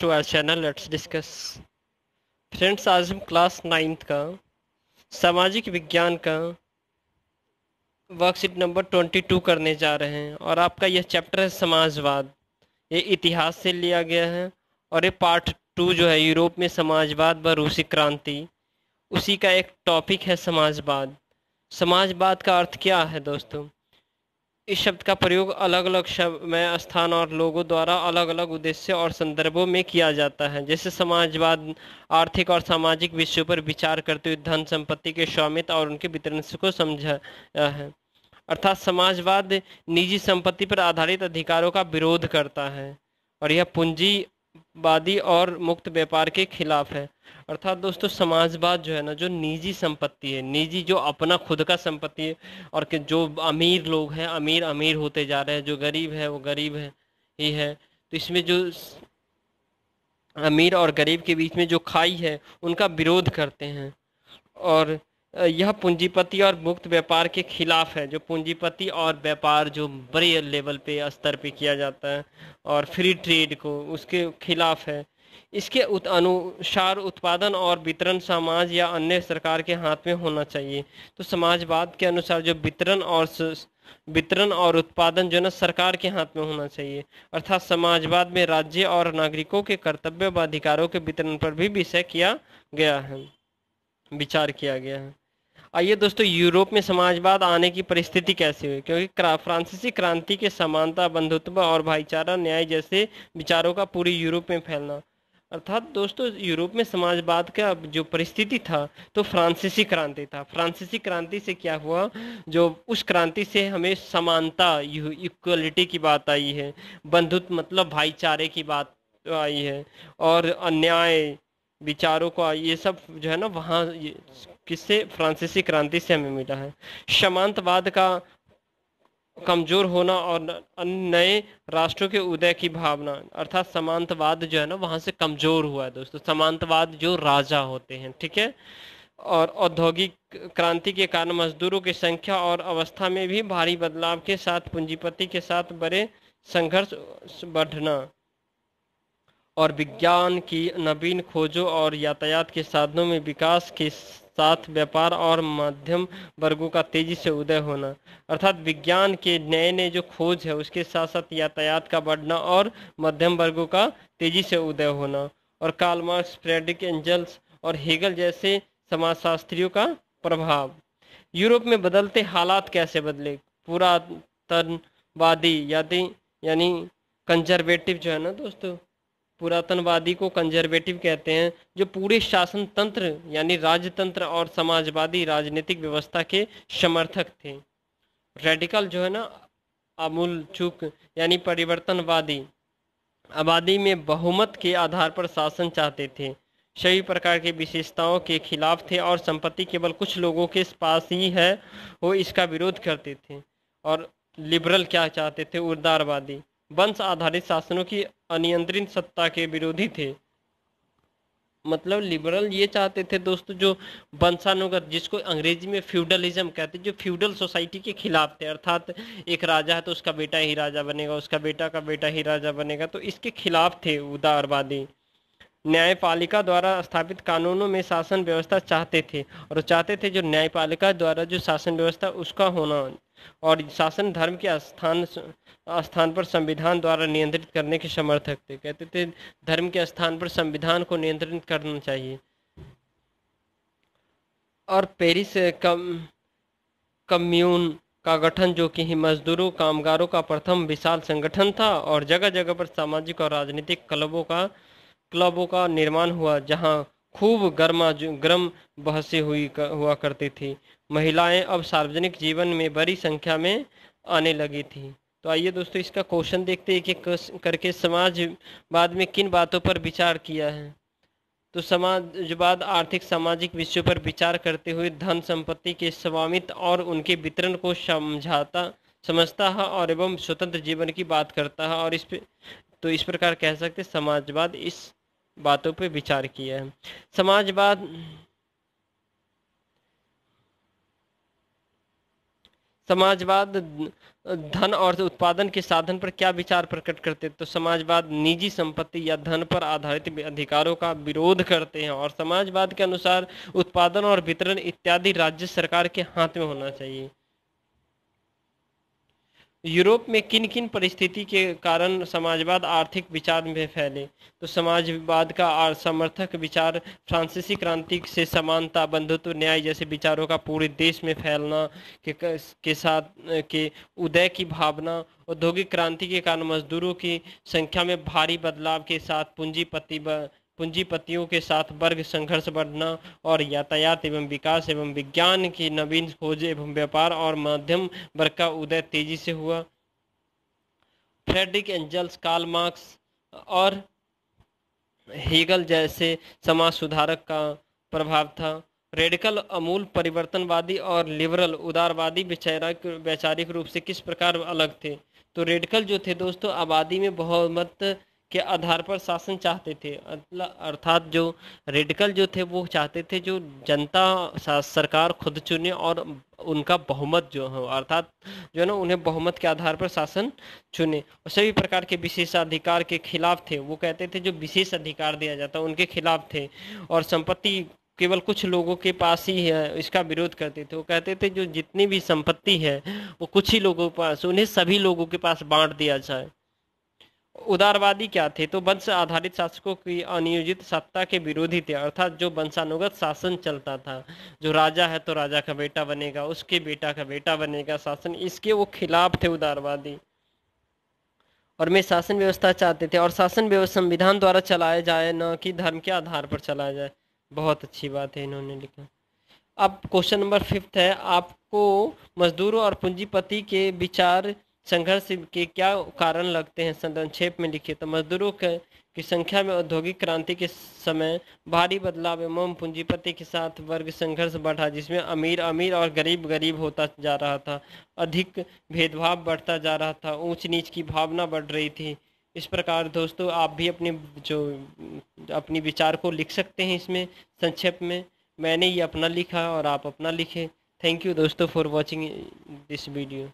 to our channel let's discuss friends आज हम class ninth का सामाजिक विज्ञान का वर्कशीट नंबर ट्वेंटी टू करने जा रहे हैं और आपका यह चैप्टर है समाजवाद ये इतिहास से लिया गया है और ये पार्ट टू जो है यूरोप में समाजवाद व रूसी क्रांति उसी का एक टॉपिक है समाजवाद समाजवाद का अर्थ क्या है दोस्तों इस शब्द का प्रयोग अलग अलग शब्द में स्थान और लोगों द्वारा अलग अलग उद्देश्य और संदर्भों में किया जाता है जैसे समाजवाद आर्थिक और सामाजिक विषयों पर विचार करते हुए धन संपत्ति के स्वामित्व और उनके वितरण को समझा है अर्थात समाजवाद निजी संपत्ति पर आधारित अधिकारों का विरोध करता है और यह पूंजी वादी और मुक्त व्यापार के खिलाफ है अर्थात दोस्तों समाजवाद जो है ना जो निजी संपत्ति है निजी जो अपना खुद का संपत्ति है और के जो अमीर लोग हैं अमीर अमीर होते जा रहे हैं जो गरीब है वो गरीब है ही है तो इसमें जो अमीर और गरीब के बीच में जो खाई है उनका विरोध करते हैं और यह पूंजीपति और मुक्त व्यापार के खिलाफ है जो पूंजीपति और व्यापार जो बड़े लेवल पे स्तर पे किया जाता है और फ्री ट्रेड को उसके खिलाफ है इसके उत अनुसार उत्पादन और वितरण समाज या अन्य सरकार के हाथ में होना चाहिए तो समाजवाद के अनुसार जो वितरण और वितरण और उत्पादन जो है ना सरकार के हाथ में होना चाहिए अर्थात समाजवाद में राज्य और नागरिकों के कर्तव्य व अधिकारों के वितरण पर भी विषय किया गया है विचार किया गया है आइए दोस्तों यूरोप में समाजवाद आने की परिस्थिति कैसे हुई क्योंकि फ्रांसीसी क्रांति के समानता बंधुत्व और भाईचारा न्याय जैसे विचारों का पूरे यूरोप में फैलना अर्थात दोस्तों यूरोप में समाजवाद का जो परिस्थिति था तो फ्रांसीसी क्रांति था फ्रांसीसी क्रांति से क्या हुआ जो उस क्रांति से हमें समानता इक्वलिटी की बात आई है बंधुत्व मतलब भाईचारे की बात आई है और अन्याय विचारों को ये सब जो है ना वहाँ किससे फ्रांसीसी क्रांति से हमें मिला है समांतवाद का कमजोर होना और नए राष्ट्रों के उदय की भावना अर्थात समांतवाद जो है ना वहाँ से कमजोर हुआ है दोस्तों समांतवाद जो राजा होते हैं ठीक है और औद्योगिक क्रांति के कारण मजदूरों की संख्या और अवस्था में भी भारी बदलाव के साथ पूंजीपति के साथ बड़े संघर्ष बढ़ना और विज्ञान की नवीन खोजों और यातायात के साधनों में विकास के साथ व्यापार और मध्यम वर्गों का तेजी से उदय होना अर्थात विज्ञान के नए नए जो खोज है उसके साथ साथ यातायात का बढ़ना और मध्यम वर्गों का तेजी से उदय होना और कालमार्क्स फ्रेडरिक एंजल्स और हेगल जैसे समाजशास्त्रियों का प्रभाव यूरोप में बदलते हालात कैसे बदले पुरातनवादी यादि यानी कंजर्वेटिव जो है ना दोस्तों पुरातनवादी को कंजर्वेटिव कहते हैं जो पूरे शासन तंत्र यानी राजतंत्र और समाजवादी राजनीतिक व्यवस्था के समर्थक थे रेडिकल जो है ना अमूल चूक यानी परिवर्तनवादी आबादी में बहुमत के आधार पर शासन चाहते थे सभी प्रकार की विशेषताओं के खिलाफ थे और संपत्ति केवल कुछ लोगों के पास ही है वो इसका विरोध करते थे और लिबरल क्या चाहते थे उदारवादी वंश आधारित शासनों की अनियंत्रित सत्ता के विरोधी थे मतलब लिबरल ये चाहते थे दोस्तों जो वंशानुगत जिसको अंग्रेजी में फ्यूडलिज्म कहते हैं जो फ्यूडल सोसाइटी के खिलाफ थे अर्थात एक राजा है तो उसका बेटा ही राजा बनेगा उसका बेटा का बेटा ही राजा बनेगा तो इसके खिलाफ थे उदारवादी न्यायपालिका द्वारा स्थापित कानूनों में शासन व्यवस्था चाहते थे और चाहते थे जो न्यायपालिका द्वारा जो शासन व्यवस्था उसका होना और शासन धर्म के स्थान स्थान पर संविधान द्वारा नियंत्रित करने के समर्थक थे कहते थे धर्म के स्थान पर संविधान को नियंत्रित करना चाहिए और पेरिस कम कम्यून का गठन जो कि मजदूरों कामगारों का प्रथम विशाल संगठन था और जगह जगह पर सामाजिक और राजनीतिक क्लबों का क्लबों का निर्माण हुआ जहां खूब गर्मा गर्म बहसें हुई कर, हुआ करती थी महिलाएं अब सार्वजनिक जीवन में बड़ी संख्या में आने लगी थी तो आइए दोस्तों इसका क्वेश्चन देखते हैं कि करके समाज बाद में किन बातों पर विचार किया है तो समाजवाद आर्थिक सामाजिक विषयों पर विचार करते हुए धन संपत्ति के स्वामित्व और उनके वितरण को समझाता समझता है और एवं स्वतंत्र जीवन की बात करता है और इस पे तो इस प्रकार कह सकते समाजवाद इस बातों पर विचार किया है समाजवाद समाजवाद धन और उत्पादन के साधन पर क्या विचार प्रकट करते हैं तो समाजवाद निजी संपत्ति या धन पर आधारित अधिकारों का विरोध करते हैं और समाजवाद के अनुसार उत्पादन और वितरण इत्यादि राज्य सरकार के हाथ में होना चाहिए यूरोप में किन किन परिस्थिति के कारण समाजवाद आर्थिक विचार में फैले तो समाजवाद का समर्थक विचार फ्रांसीसी क्रांति से समानता बंधुत्व न्याय जैसे विचारों का पूरे देश में फैलना के, के साथ के उदय की भावना औद्योगिक क्रांति के कारण मजदूरों की संख्या में भारी बदलाव के साथ पूंजीपति पूंजीपतियों के साथ वर्ग संघर्ष बढ़ना और यातायात एवं विकास एवं विज्ञान की नवीन खोज एवं व्यापार और मध्यम वर्ग का उदय तेजी से हुआ फ्रेडरिक एंजल्स कार्ल मार्क्स और हीगल जैसे समाज सुधारक का प्रभाव था रेडिकल अमूल परिवर्तनवादी और लिबरल उदारवादी वैचारिक वैचारिक रूप से किस प्रकार अलग थे तो रेडिकल जो थे दोस्तों आबादी में बहुमत के आधार पर शासन चाहते थे अर्थात जो रेडिकल जो थे वो चाहते थे जो जनता सरकार खुद चुने और उनका बहुमत जो हो अर्थात जो है ना उन्हें बहुमत के आधार पर शासन चुने और सभी प्रकार के विशेषाधिकार के खिलाफ थे वो कहते थे जो विशेष अधिकार दिया जाता उनके खिलाफ थे और संपत्ति केवल कुछ लोगों के पास ही है इसका विरोध करते थे वो कहते थे जो जितनी भी संपत्ति है वो कुछ ही लोगों के पास उन्हें सभी लोगों के पास बांट दिया जाए उदारवादी क्या थे तो वंश आधारित शासकों की अनियोजित सत्ता के विरोधी थे अर्थात जो वंशानुगत शासन चलता था जो राजा है तो राजा का बेटा बनेगा उसके बेटा का बेटा बनेगा शासन इसके वो खिलाफ थे उदारवादी और मैं शासन व्यवस्था चाहते थे और शासन व्यवस्था संविधान द्वारा चलाया जाए न कि धर्म के आधार पर चलाया जाए बहुत अच्छी बात है इन्होंने लिखा अब क्वेश्चन नंबर फिफ्थ है आपको मजदूरों और पूंजीपति के विचार संघर्ष के क्या कारण लगते हैं संक्षेप में लिखिए तो मजदूरों के की संख्या में औद्योगिक क्रांति के समय भारी बदलाव एवं पूंजीपति के साथ वर्ग संघर्ष बढ़ा जिसमें अमीर अमीर और गरीब गरीब होता जा रहा था अधिक भेदभाव बढ़ता जा रहा था ऊंच नीच की भावना बढ़ रही थी इस प्रकार दोस्तों आप भी अपने जो अपनी विचार को लिख सकते हैं इसमें संक्षेप में मैंने ये अपना लिखा और आप अपना लिखे थैंक यू दोस्तों फॉर वॉचिंग दिस वीडियो